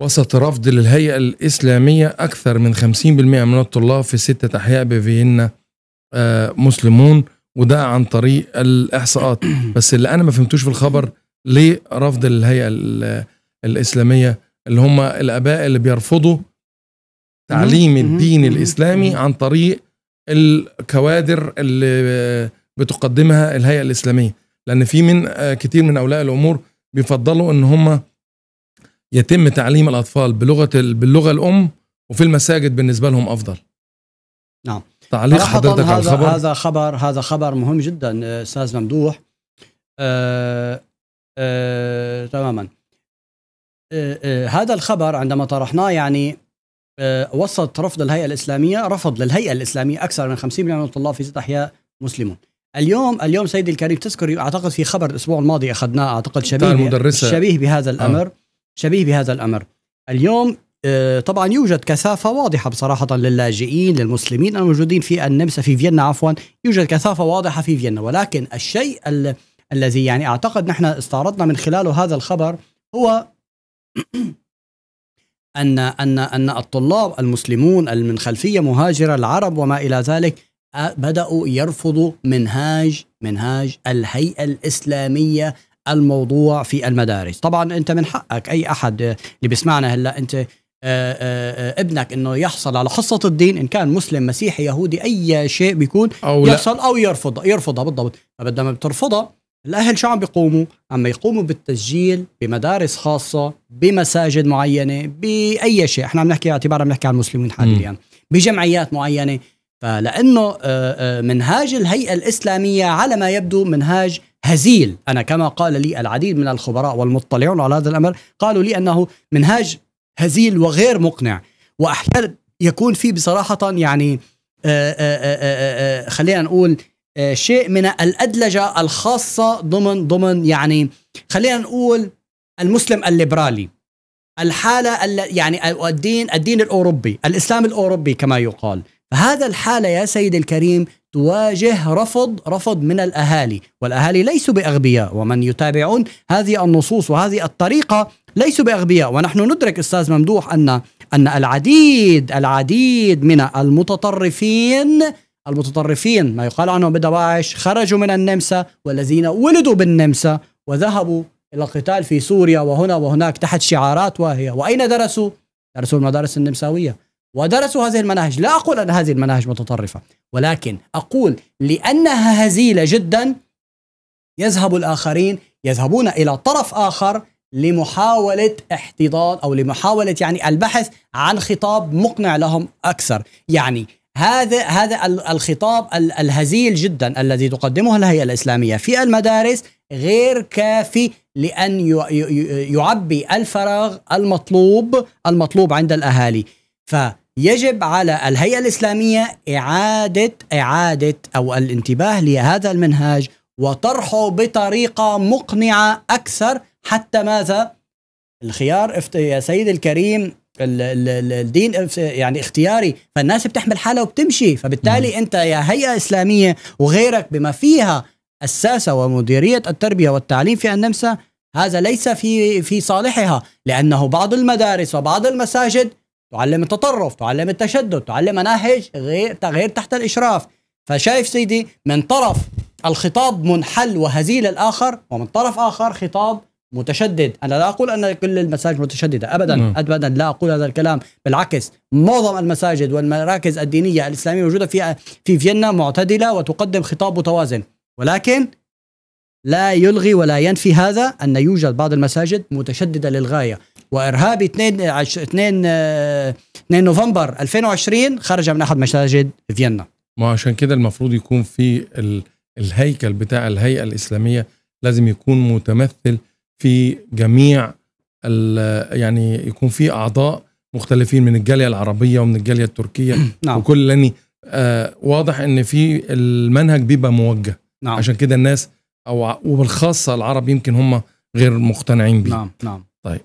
وسط رفض للهيئة الإسلامية أكثر من 50% من الطلاب في ستة أحياء بفيينا آه، مسلمون وده عن طريق الإحصاءات بس اللي أنا ما فهمتوش في الخبر ليه رفض للهيئة الإسلامية اللي هم الآباء اللي بيرفضوا تعليم الدين الإسلامي عن طريق الكوادر اللي بتقدمها الهيئة الإسلامية لأن في من آه، كتير من أولياء الأمور بيفضلوا إن هم يتم تعليم الاطفال بلغه باللغه الام وفي المساجد بالنسبه لهم افضل نعم تعليق حضرتك على الخبر هذا خبر هذا خبر مهم جدا استاذ ممدوح آه آه تماما آه آه هذا الخبر عندما طرحناه يعني آه وسط رفض الهيئه الاسلاميه رفض للهيئه الاسلاميه اكثر من 50 مليون من الطلاب في ست احياء مسلمون اليوم اليوم سيدي الكريم تذكر اعتقد في خبر الاسبوع الماضي اخذناه اعتقد شبيه شبيه بهذا الامر آه. شبيه بهذا الامر اليوم آه، طبعا يوجد كثافه واضحه بصراحه للاجئين للمسلمين الموجودين في النمسا في فيينا عفوا يوجد كثافه واضحه في فيينا ولكن الشيء ال الذي يعني اعتقد نحن استعرضنا من خلاله هذا الخبر هو ان ان ان الطلاب المسلمون من خلفيه مهاجره العرب وما الى ذلك آه، بداوا يرفضوا منهاج منهاج الهيئه الاسلاميه الموضوع في المدارس طبعا انت من حقك اي احد اللي بيسمعنا هلا انت آه، آه، آه، ابنك انه يحصل على حصه الدين ان كان مسلم مسيحي يهودي اي شيء بيكون أو يحصل لا. او يرفض يرفضها بالضبط فبدها ما بترفضها الاهل شو عم بيقوموا عم يقوموا بالتسجيل بمدارس خاصه بمساجد معينه باي شيء احنا عم نحكي اعتبارا عم نحكي عن المسلمين حاليا بجمعيات معينه فلانه منهاج الهيئه الاسلاميه على ما يبدو منهاج هزيل أنا كما قال لي العديد من الخبراء والمطلعون على هذا الأمر قالوا لي أنه منهاج هزيل وغير مقنع وأحيانا يكون فيه بصراحة يعني آه، آه، آه، خلينا نقول شيء من الأدلجة الخاصة ضمن ضمن يعني خلينا نقول المسلم الليبرالي الحالة يعني الدين الدين الأوروبي الإسلام الأوروبي كما يقال فهذا الحالة يا سيد الكريم تواجه رفض رفض من الأهالي والأهالي ليسوا بأغبياء ومن يتابعون هذه النصوص وهذه الطريقة ليسوا بأغبياء ونحن ندرك أستاذ ممدوح أن أن العديد العديد من المتطرفين المتطرفين ما يقال عنهم بدواعش خرجوا من النمسا والذين ولدوا بالنمسا وذهبوا إلى القتال في سوريا وهنا وهناك تحت شعارات واهية وأين درسوا؟ درسوا المدارس النمساوية ودرسوا هذه المناهج لا أقول أن هذه المناهج متطرفة ولكن أقول لأنها هزيلة جدا يذهب الآخرين يذهبون إلى طرف آخر لمحاولة احتضان أو لمحاولة يعني البحث عن خطاب مقنع لهم أكثر يعني هذا هذا الخطاب الهزيل جدا الذي تقدمه الهيئه الاسلاميه في المدارس غير كافي لان يعبي الفراغ المطلوب المطلوب عند الاهالي فيجب على الهيئة الإسلامية إعادة إعادة أو الانتباه لهذا المنهاج وطرحه بطريقة مقنعة أكثر حتى ماذا؟ الخيار يا سيدي الكريم الدين يعني اختياري فالناس بتحمل حالها وبتمشي فبالتالي انت يا هيئه اسلاميه وغيرك بما فيها الساسه ومديريه التربيه والتعليم في النمسا هذا ليس في في صالحها لانه بعض المدارس وبعض المساجد تعلم التطرف تعلم التشدد تعلم مناهج غير غير تحت الإشراف فشايف سيدي من طرف الخطاب منحل وهزيل الآخر ومن طرف آخر خطاب متشدد أنا لا أقول أن كل المساجد متشددة أبدا م. أبدا لا أقول هذا الكلام بالعكس معظم المساجد والمراكز الدينية الإسلامية الموجودة في في فيينا معتدلة وتقدم خطاب متوازن ولكن لا يلغي ولا ينفي هذا أن يوجد بعض المساجد متشددة للغاية وإرهابي 2 2 2 نوفمبر 2020 خرج من أحد مساجد فيينا ما عشان كده المفروض يكون في ال... الهيكل بتاع الهيئة الإسلامية لازم يكون متمثل في جميع ال... يعني يكون في أعضاء مختلفين من الجالية العربية ومن الجالية التركية نعم. وكل لاني آه واضح ان في المنهج بيبقى موجه نعم. عشان كده الناس او وبالخاصه العرب يمكن هم غير مقتنعين بيه نعم نعم طيب